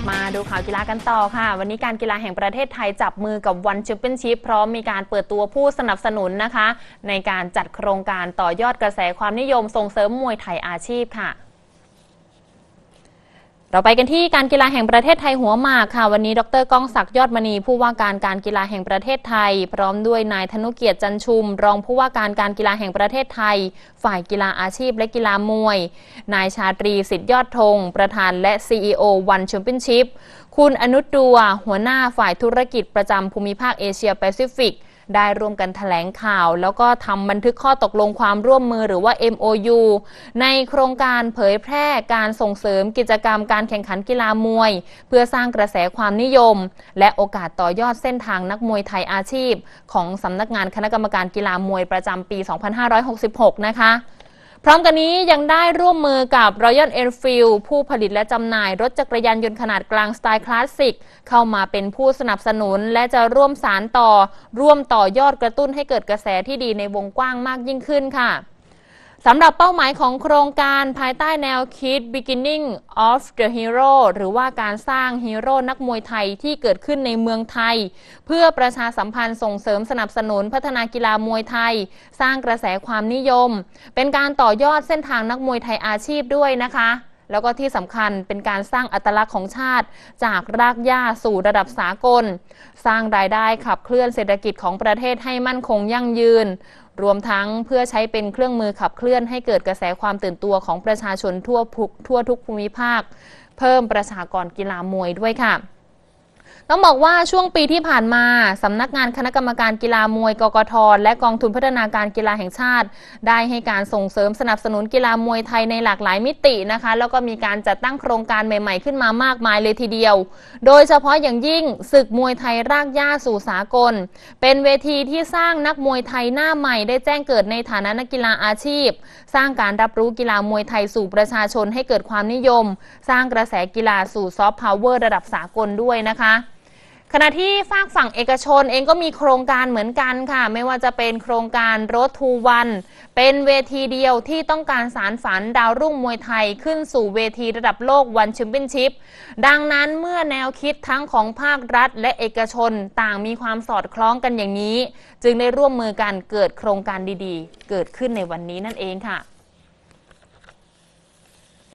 ลับมาดูข่าวกีฬากันต่อค่ะ วันนี้การกีฬาแห่งประเทศไทยจับมือกับวันชิมเปิ้ชิพพร้อมมีการเปิดตัวผู้สนับสนุนนะคะ ในการจัดโครงการต่อยอดกระแสความนิยมส่งเสริมมวยไทยอาชีพค่ะเราไปกันที่การกีฬาแห่งประเทศไทยหัวหมากค่ะ วันนี้ดรก้องศักดิ์ยอดมณีผู้ว่าการการกีฬาแห่งประเทศไทย พร้อมด้วย นายธนุเกียรติจันชุม รองผู้ว่าการการกีฬาแห่งประเทศไทย ฝ่ายกีฬาอาชีพและกีฬามวย นายชาตรีสิทธิยอดธง ประธานและ CEO วันแชมเปี้ยนชิพคุณอนุตัวหัวหน้าฝ่ายธุรกิจประจำภูมิภาคเอเชียแปซิฟิกได้ร่วมกันถแถลงข่าวแล้วก็ทำบันทึกข้อตกลงความร่วมมือหรือว่า MOU ในโครงการเผยแพร่การส่งเสริมกิจกรรมการแข่งขันกีฬามวยเพื่อสร้างกระแสความนิยมและโอกาสต่อยอดเส้นทางนักมวยไทยอาชีพของสำนักงานคณะกรรมการกีฬามวยประจำปี 2566 นะคะร้อมกันนี้ยังได้ร่วมมือกับ Royal Enfield ผู้ผลิตและจำหน่ายรถจักรยานยนต์ขนาดกลางสไตล์คลาสสิก เข้ามาเป็นผู้สนับสนุน และจะร่วมสารต่อ ร่วมต่อยอดกระตุ้นให้เกิดกระแสที่ดีในวงกว้างมากยิ่งขึ้นค่ะสำหรับเป้าหมายของโครงการภายใต้แนวคิด Beginning of the Hero หรือว่าการสร้างฮีโร่นักมวยไทยที่เกิดขึ้นในเมืองไทย เพื่อประชาสัมพันธ์ส่งเสริมสนับสนุนพัฒนากีฬามวยไทย สร้างกระแสความนิยม เป็นการต่อยอดเส้นทางนักมวยไทยอาชีพด้วยนะคะ แล้วก็ที่สำคัญเป็นการสร้างอัตลักษณ์ของชาติ จากรากหญ้าสู่ระดับสากล สร้างรายได้ขับเคลื่อนเศรษฐกิจของประเทศให้มั่นคงยั่งยืนรวมทั้งเพื่อใช้เป็นเครื่องมือขับเคลื่อนให้เกิดกระแสความตื่นตัวของประชาชนทั่วทั่วทุกภูมิภาค เพิ่มประชากรกีฬามวยด้วยค่ะต้องบอกว่าช่วงปีที่ผ่านมาสำนักงานคณะกรรมการกีฬามวยกกท และกองทุนพัฒนาการกีฬาแห่งชาติ ได้ให้การส่งเสริมสนับสนุนกีฬามวยไทยในหลากหลายมิตินะคะ แล้วก็มีการจัดตั้งโครงการใหม่ ๆขึ้นมามากมายเลยทีเดียว โดยเฉพาะอย่างยิ่ง ศึกมวยไทยรากหญ้าสู่สากล เป็นเวทีที่สร้างนักมวยไทยหน้าใหม่ได้แจ้งเกิดในฐานะนักกีฬาอาชีพ สร้างการรับรู้กีฬามวยไทยสู่ประชาชนให้เกิดความนิยม สร้างกระแสกีฬาสู่ซอฟต์พาวเวอร์ระดับสากลด้วยนะคะขณะที่ฝากฝั่งเอกชนเองก็มีโครงการเหมือนกันค่ะ ไม่ว่าจะเป็นโครงการรถทูวัน เป็นเวทีเดียวที่ต้องการสารฝันดาวรุ่งมวยไทยขึ้นสู่เวทีระดับโลกวันแชมเปี้ยนชิพดังนั้นเมื่อแนวคิดทั้งของภาครัฐและเอกชนต่างมีความสอดคล้องกันอย่างนี้ จึงได้ร่วมมือกันเกิดโครงการดีๆ เกิดขึ้นในวันนี้นั่นเองค่ะ